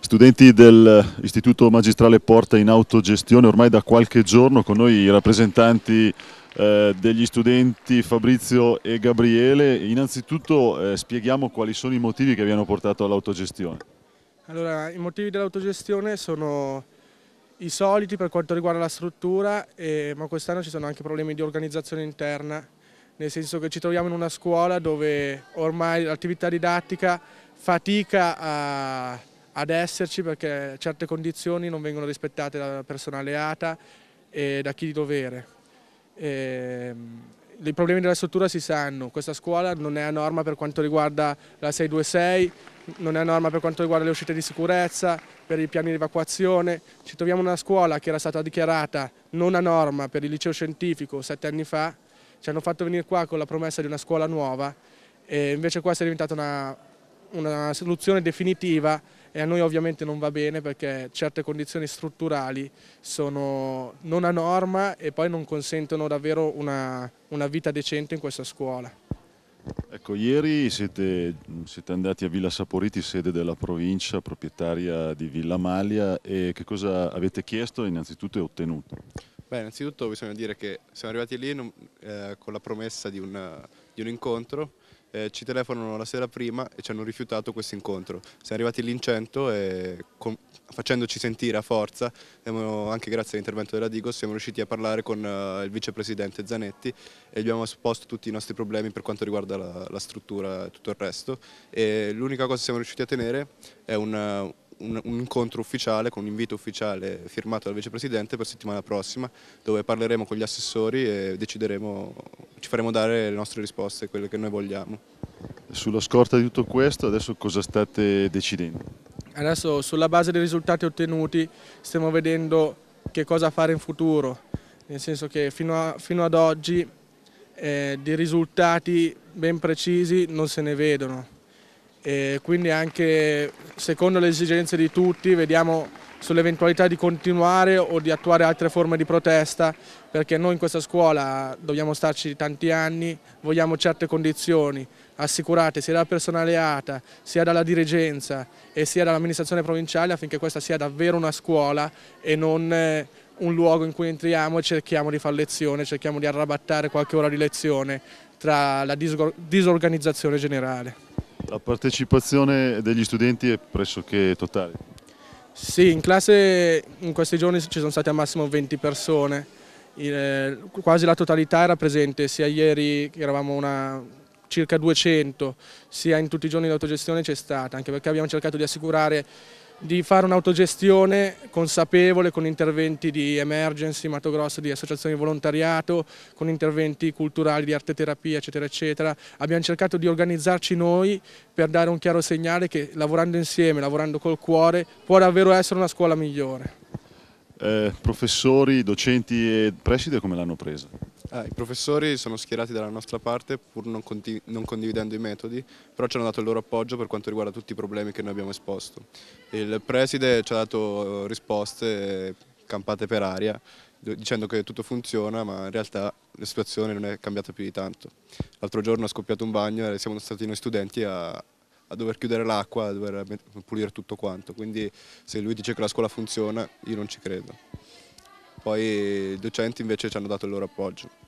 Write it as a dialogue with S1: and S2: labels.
S1: Studenti dell'Istituto eh, Magistrale Porta in autogestione ormai da qualche giorno con noi i rappresentanti eh, degli studenti Fabrizio e Gabriele. Innanzitutto eh, spieghiamo quali sono i motivi che vi hanno portato all'autogestione.
S2: Allora, i motivi dell'autogestione sono i soliti per quanto riguarda la struttura, eh, ma quest'anno ci sono anche problemi di organizzazione interna, nel senso che ci troviamo in una scuola dove ormai l'attività didattica fatica a ad esserci perché certe condizioni non vengono rispettate da personale ATA e da chi di dovere. E, ehm, I problemi della struttura si sanno, questa scuola non è a norma per quanto riguarda la 626, non è a norma per quanto riguarda le uscite di sicurezza, per i piani di evacuazione. Ci troviamo in una scuola che era stata dichiarata non a norma per il liceo scientifico sette anni fa, ci hanno fatto venire qua con la promessa di una scuola nuova e invece questa è diventata una una soluzione definitiva e a noi ovviamente non va bene perché certe condizioni strutturali sono non a norma e poi non consentono davvero una, una vita decente in questa scuola.
S1: Ecco, ieri siete, siete, andati a Villa Saporiti, sede della provincia proprietaria di Villa Malia e che cosa avete chiesto innanzitutto e ottenuto?
S3: Beh, innanzitutto bisogna dire che siamo arrivati lì eh, con la promessa di un, di un incontro eh, ci telefonano la sera prima e ci hanno rifiutato questo incontro. Siamo arrivati lì in 100 e con, facendoci sentire a forza, anche grazie all'intervento della Digos, siamo riusciti a parlare con uh, il vicepresidente Zanetti e abbiamo esposto tutti i nostri problemi per quanto riguarda la, la struttura e tutto il resto. l'unica cosa che siamo riusciti a tenere è un un, un, incontro ufficiale con un invito ufficiale firmato dal vicepresidente per settimana prossima dove parleremo con gli assessori e decideremo, ci faremo dare le nostre risposte, quelle che noi vogliamo.
S1: Sulla scorta di tutto questo adesso cosa state decidendo?
S2: Adesso sulla base dei risultati ottenuti stiamo vedendo che cosa fare in futuro, nel senso che fino, a, fino ad oggi eh, di risultati ben precisi non se ne vedono e quindi anche secondo le esigenze di tutti vediamo sull'eventualità di continuare o di attuare altre forme di protesta perché noi in questa scuola dobbiamo starci tanti anni, vogliamo certe condizioni assicurate sia dal personale ATA, sia dalla dirigenza e sia dall'amministrazione provinciale affinché questa sia davvero una scuola e non eh, un luogo in cui entriamo e cerchiamo di fare lezione, cerchiamo di arrabattare qualche ora di lezione tra la disorganizzazione generale.
S1: La partecipazione degli studenti è pressoché totale?
S2: Sì, in classe in questi giorni ci sono state al massimo 20 persone, eh, quasi la totalità era presente, sia ieri che eravamo una, circa 200, sia in tutti i giorni di autogestione c'è stata, anche perché abbiamo cercato di assicurare di fare un'autogestione consapevole con interventi di emergency, Mato Grosso, di associazioni di volontariato, con interventi culturali di arte terapia, eccetera, eccetera. Abbiamo cercato di organizzarci noi per dare un chiaro segnale che lavorando insieme, lavorando col cuore, può davvero essere una scuola migliore.
S1: Eh, professori, docenti e preside come l'hanno presa?
S3: Eh, I professori sono schierati dalla nostra parte pur non, non, condividendo i metodi, però ci hanno dato il loro appoggio per quanto riguarda tutti i problemi che noi abbiamo esposto. Il preside ci ha dato eh, risposte campate per aria dicendo che tutto funziona ma in realtà la situazione non è cambiata più di tanto. L'altro giorno è scoppiato un bagno e siamo stati noi studenti a, a dover chiudere l'acqua, a dover pulire tutto quanto. Quindi se lui dice che la scuola funziona, io non ci credo. Poi i docenti invece ci hanno dato il loro appoggio.